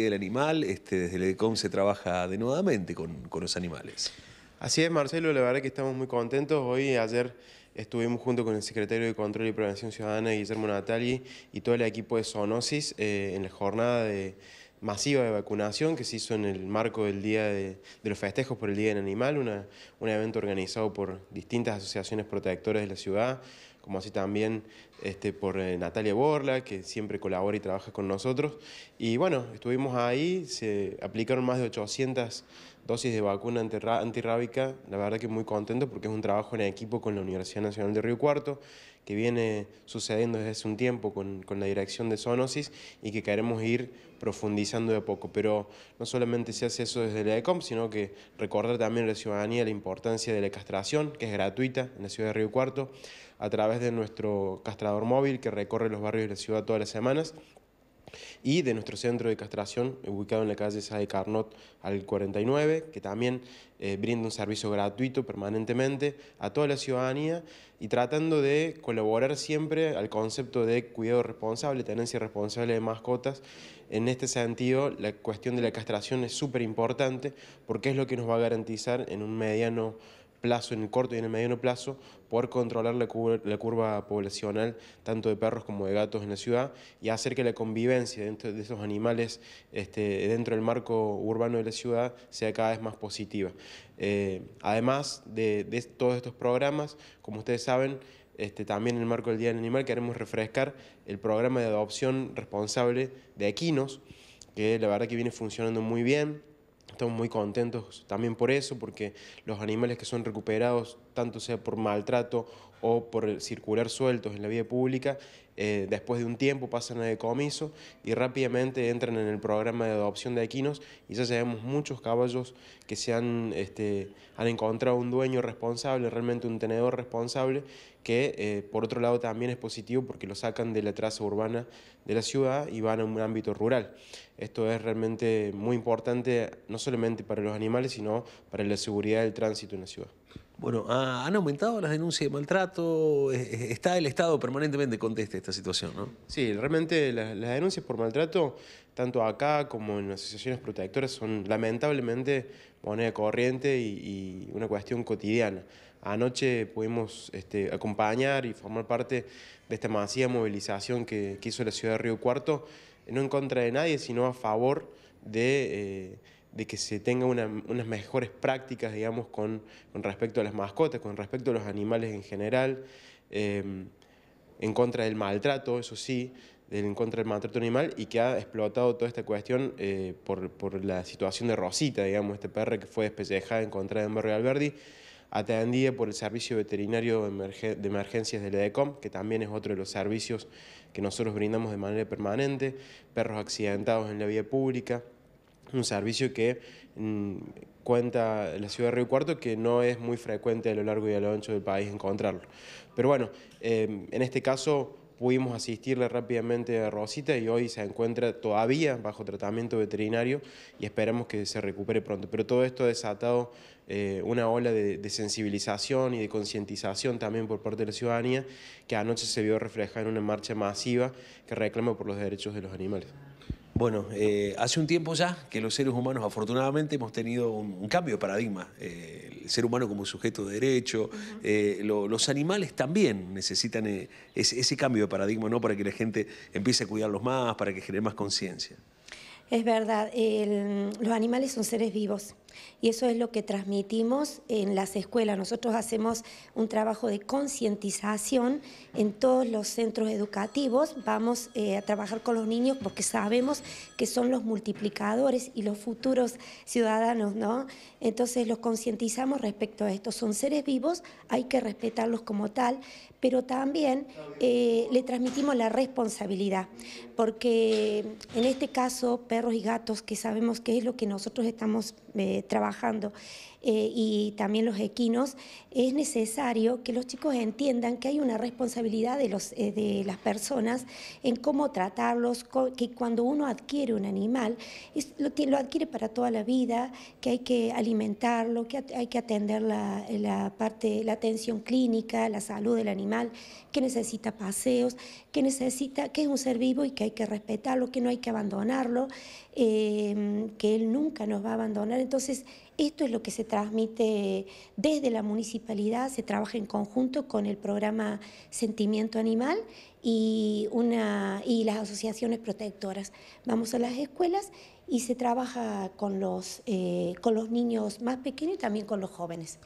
del animal, este, desde el EDECOM se trabaja de con, con, los animales. Así es, Marcelo, la verdad que estamos muy contentos. Hoy, ayer, estuvimos junto con el secretario de Control y Prevención Ciudadana, Guillermo Natali, y todo el equipo de Sonosis eh, en la jornada de, masiva de vacunación que se hizo en el marco del Día de, los Festejos por el Día del Animal, una, un evento organizado por distintas asociaciones protectoras de la ciudad, como así también este, por eh, Natalia Borla, que siempre colabora y trabaja con nosotros. Y bueno, estuvimos ahí, se aplicaron más de 800 dosis de vacuna antirrábica, la verdad que muy contento porque es un trabajo en equipo con la Universidad Nacional de Río Cuarto, que viene sucediendo desde hace un tiempo con, la dirección de Zoonosis y que queremos ir profundizando de a poco. Pero no solamente se hace eso desde la ECOM, sino que recordar también a la ciudadanía la importancia de la castración, que es gratuita en la ciudad de Río Cuarto, a través de nuestro castrador móvil que recorre los barrios de la ciudad todas las semanas y de nuestro centro de castración ubicado en la calle Sade Carnot al 49, que también eh, brinda un servicio gratuito permanentemente a toda la ciudadanía y tratando de colaborar siempre al concepto de cuidado responsable, tenencia responsable de mascotas. En este sentido, la cuestión de la castración es súper importante porque es lo que nos va a garantizar en un mediano plazo, en el corto y en el mediano plazo, poder controlar la curva, poblacional tanto de perros como de gatos en la ciudad y hacer que la convivencia de esos animales este, dentro del marco urbano de la ciudad sea cada vez más positiva. Eh, además de, todos estos programas, como ustedes saben, este, también en el marco del Día del Animal queremos refrescar el programa de adopción responsable de equinos, que la verdad que viene funcionando muy bien. Estamos muy contentos también por eso, porque los animales que son recuperados, tanto sea por maltrato o por circular sueltos en la vía pública, eh, después de un tiempo pasan a decomiso y rápidamente entran en el programa de adopción de equinos y ya sabemos muchos caballos que se han, este, han encontrado un dueño responsable, realmente un tenedor responsable, que eh, por otro lado también es positivo porque lo sacan de la traza urbana de la ciudad y van a un ámbito rural. Esto es realmente muy importante no solamente para los animales, sino para la seguridad del tránsito en la ciudad. Bueno, ah, ¿han aumentado las denuncias de maltrato? Eh, eh, ¿Está el Estado permanentemente conteste esta situación? ¿no? Sí, realmente las, denuncias por maltrato, tanto acá como en asociaciones protectoras, son lamentablemente moneda corriente y, una cuestión cotidiana. Anoche pudimos este, acompañar y formar parte de esta masiva movilización que, hizo la ciudad de Río Cuarto, no en contra de nadie, sino a favor de... Eh, de que se tenga unas mejores prácticas, digamos, con, respecto a las mascotas, con respecto a los animales en general, em, en contra del maltrato, eso sí, en contra del maltrato animal y que ha explotado toda esta cuestión eh, por, la situación de Rosita, digamos, este perro que fue despellejada, encontrada en Barrio Alberdi, atendida por el Servicio Veterinario de Emergencias del EDECOM, que también es otro de los servicios que nosotros brindamos de manera permanente, perros accidentados en la vía pública un servicio que mm, cuenta la ciudad de Río Cuarto que no es muy frecuente a lo largo y a lo ancho del país encontrarlo. Pero bueno, eh, en este caso pudimos asistirle rápidamente a Rosita y hoy se encuentra todavía bajo tratamiento veterinario y esperamos que se recupere pronto. Pero todo esto ha desatado eh, una ola de, de, sensibilización y de concientización también por parte de la ciudadanía que anoche se vio reflejada en una marcha masiva que reclama por los derechos de los animales. Bueno, eh, hace un tiempo ya que los seres humanos afortunadamente hemos tenido un, cambio de paradigma. Eh, el ser humano como sujeto de derecho, eh, los animales también necesitan ese, cambio de paradigma, ¿no? Para que la gente empiece a cuidarlos más, para que genere más conciencia. Es verdad, los animales son seres vivos y eso es lo que transmitimos en las escuelas. Nosotros hacemos un trabajo de concientización en todos los centros educativos. Vamos eh, a trabajar con los niños porque sabemos que son los multiplicadores y los futuros ciudadanos, ¿no? Entonces los concientizamos respecto a esto. Son seres vivos, hay que respetarlos como tal, pero también eh, le transmitimos la responsabilidad, porque en este caso, perros y gatos, que sabemos que es lo que nosotros estamos... Eh, trabajando eh, y también los equinos, es necesario que los chicos entiendan que hay una responsabilidad de, los, eh, de las personas en cómo tratarlos, que cuando uno adquiere un animal, lo, adquiere para toda la vida, que hay que alimentarlo, que hay que atender la, la parte, la atención clínica, la salud del animal, que necesita paseos, que necesita, que es un ser vivo y que hay que respetarlo, que no hay que abandonarlo, eh, que él nunca nos va a abandonar. Entonces, esto es lo que se transmite desde la municipalidad, se trabaja en conjunto con el programa Sentimiento Animal y, una, y las asociaciones protectoras. Vamos a las escuelas y se trabaja con los, eh, con los niños más pequeños y también con los jóvenes.